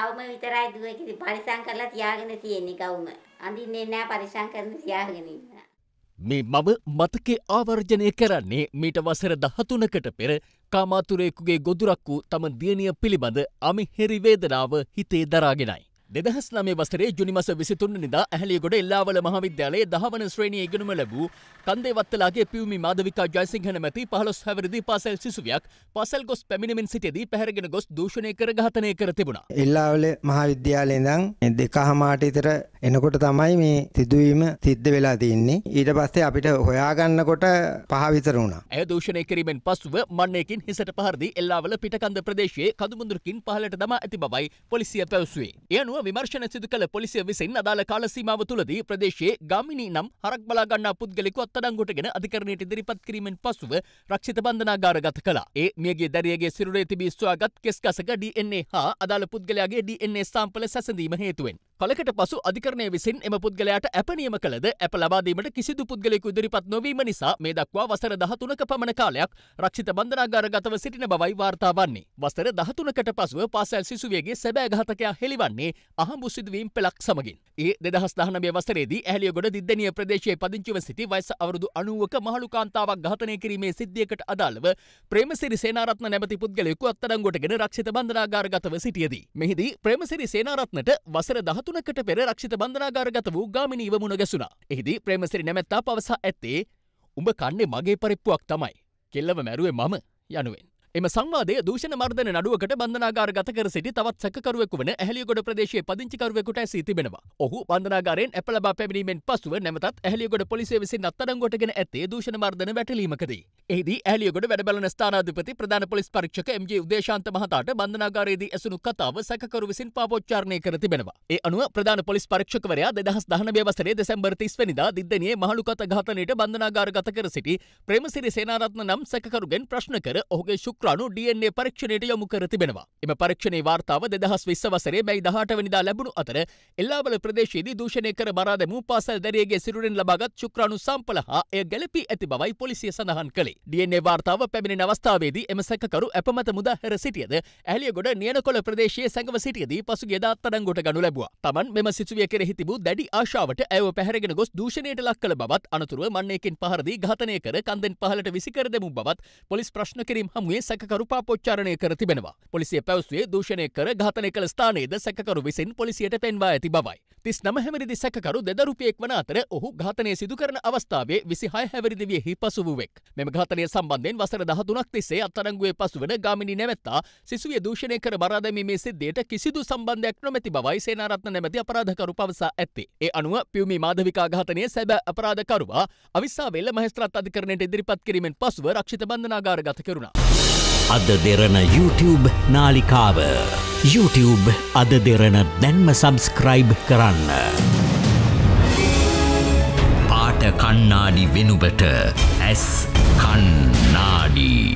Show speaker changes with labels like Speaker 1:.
Speaker 1: ගවුම විතරයි දුවේ කිසි පරිසම් කරලා තියාගෙන තියෙන්නේ ගවුම. අඳින්නේ නැහැ පරිසම් කරන තියාගෙන ඉන්න. මේ මම මතකේ ආවර්ජනය කරන්නේ මීට වසර 13කට පෙර කාමාතුරේකුගේ ගොදුරක් වූ තම දියණිය පිළිබඳ අමිහිරි වේදනාව හිතේ දරාගෙනයි. දෙදහස් නමේ වසරේ ජුනිමස විසිතුන්න නිදා ඇහලියගොඩ එල්ලාවල මහවිද්‍යාලයේ දහවන ශ්‍රේණිය ඉගෙනුම ලැබූ කන්දේ වත්තලාගේ පියුමි මාධවිකා ජයසිංහ නැමැති පහළොස් හැවිරිදි පාසල් සිසුවියක් පාසල් ගොස් පැමිණෙමින් සිටියදී පැහැරගෙන ගොස් දූෂණය කර ඝාතනය කර තිබුණා. එල්ලාවල මහවිද්‍යාලයේ ඉඳන් දෙකහමාට විතර එනකොට තමයි මේ සිදුවීම සිද්ධ වෙලා තියෙන්නේ. ඊට පස්සේ අපිට හොයාගන්නකොට පහ විතර වුණා. ඇය දූෂණය කිරීමෙන් පසුව මන්නේකින් හිසට පහර දී එල්ලාවල පිටකන්ද ප්‍රදේශයේ කඳුමුඳුරකින් පහළට දමා ඇති බවයි පොලිසිය පැවසුවේ. ඒ අනුව විමර්ශන සිදුකළ පොලිසිය විසින් අදාළ කාල සීමාව තුළදී ප්‍රදේශයේ ගාමිණී නම් හරක් බලාගන්නා පුද්ගලෙකු අත්අඩංගුවටගෙන අධිකරණයට ඉදිරිපත් කිරීමෙන් පසුව රක්ෂිත බන්ධනාගාරගත කළා. ඒ මියගේ දැරියගේ සිරුරේ තිබී සොයාගත් කෙස් ගසක DNA හා අදාළ පුද්ගලයාගේ DNA සාම්පල සැසඳීම හේතුවෙන් පළකට පසු අධිකරණය විසින් එම පුද්ගලයාට ඇප නියම කළද ඇප ලබාදීමට කිසිදු පුද්ගලෙකු ඉදිරිපත් නොවීම නිසා මේ දක්වා වසර දහතුනක පමණ කාලයක් රක්ෂිත බන්ධනාගාර ගතව සිටින බවයි වාර්තා වන්නේ. වසර දහතුනකට පසුව පාසැල් සිසුවියගේ සැබෑ ඝාතකයා හෙළිවන්නේ අහඹු සිදුවීම් පෙළක් සමගින්. ඒ දෙදහස් දහනමය වසරේදී ඇහලියගොඩ දිද්දනිය ප්‍රදේශයේ පදිංචිව සිටි වයස අවුරුදු අනුවක මහලු කාන්තාවක් ඝාතනය කිරීමේ සිද්ධියකට අදාළව ප්‍රේමසිරි සේනාරත්න නැමැති පුද්ගලයෙකු අත්අඩංගුවට ගෙන රක්ෂිත බන්ධනාගාර ගතව සිටියදී. මෙහිදී ප්‍රේමසිරි සේනාරත්නට වසර දහතුන තුනකට පෙර රක්ෂිත බන්ධනාගාරගත වූ ගාමිනීව මුණ ගැසුණා. එහිදී ප්‍රේමසිරි නැමැත්තා පවසා ඇත්තේ උඹ කන්නේ මගේ පරිප්පුවක් තමයි. කෙල්ලව මැරුවේ මම යනුවෙන්. එම සංවාදය දූෂණ මර්ධන නඩුවකට බන්ධනාගාරගත කර සිටි තවත් සැකකරුවෙකු වන ඇහලියගොඩ ප්‍රදේශයේ පදිංචිකරුවෙකුට ඇසී තිබෙනවා. ඔහු බන්ධනාගාරයෙන් ඇප ලබා පැමිණීමෙන් පසුව නැවතත් ඇහලියගොඩ පොලිසිය විසින් අත්අඩංගුවටගෙන ඇත්තේ දූෂණ මර්ධන වැටලීමකදී. එහිදී ඇලියගොඩ වැඩබලන ස්ථානාධිපති ප්‍රධාන පොලිස් පරීක්ෂක එම්ජී උදේශාන්ත මහතාට බන්ධනාගාරයේදී ඇසුණු කතාව සැකකරු විසින් පාපොච්චාරණය කර තිබෙනවා. ඒ අනුව ප්‍රධාන පොලිස් පරීක්ෂකවරයා 2019 වසරේ දෙසැම්බර් 30 වෙනිදා දිද්දනියේ මහලු කත ඝාතනයට බන්ධනාගාරගත කර සිටි ප්‍රේමසිරි සේනාරත්න නම් සැකකරුගෙන් ප්‍රශ්න කර ඔහුගේ ශුක්‍රාණු DNA පරීක්ෂණයට යොමු කර තිබෙනවා. එම පරීක්ෂණයේ වාර්තාව 2020 වසරේ මැයි 18 වෙනිදා ලැබුණු අතර එල්ලාවල ප්‍රදේශයේදී දූෂණය කර බරා දැමූ පාසල් දැරියගේ සිරුරෙන් ලබාගත් ශුක්‍රාණු සම්පල හා එය ගැළපී ඇති බවයි පොලිසිය සඳහන් කළේ. ඩියන්නේ වාර්තාව පැමිණි අවස්ථාවේදී එම සැකරු ඇපමත මුදාහැර සිටියද ඇලියගොඩ නියනකොළ ප්‍රදේශයේ සැඟව සිටියදී පසුගේ දාත්තඩංගොට ගනු ලැබවා තමන් මෙම සිසුවිය කෙරෙහි තිබූ දැඩි ආශාවට ඇව පැහැරගෙන ගොස් දූෂණයට ලක් කළ බවත් අනතුරුව මන්නේකින් පහරදී ඝාතනය කර කන්දෙන් පහලට විසිකර දෙමු බවත් පොලිස් ප්‍රශ්න කිරීම හමුවේ සැකරු පාපොච්චාරණය කර තිබෙනවා පොලිසිය පැවසුවේ දූෂණය කර ඝාතනය කළ ස්ථානයේද සැකරු විසින් පොලිසියට පෙන්වා ඇති බවයි තිස් නමහැමරිදි සැකරු දෙදරුපියෙක් වන අතර ඔහු ඝාතනය සිදුකරන අවස්ථාවේ විසිහය හැවරිදිවියෙහි පසුවුවෙක්. මෙම ඝාතනය සම්බන්ධයෙන් වසර දහතුනක් තිස්සේ අත්තරංගුවේ පසුවන ගාමිණි නැවැත්තා සිසුවිය දූෂණය කර බරාදැමීමේ සිද්ධියට කිසිදු සම්බන්ධයක් නොමැති බවයි සේනාරත්න නැමැති අපරාධකරු පවසා ඇත්තේ. ඒ අනුව පියුමි මාධවිකා ඝාතනයේ සැබෑ අපරාධකරුවා අවිස්සාවේල මහේස්ත්‍රාත් අධිකරණයට ඉදිරිපත් කිරීමෙන් පසුව රක්ෂිත බන්ධනාගාරගත කෙරුණා. අද දෙරන YouTube නාලිකාව YouTube අද දෙරන දැන්ම සබස්ක්‍රයිබ් කරන්න. පාට කන්නාඩි වෙනුබට ඇස් කන්නාඩී.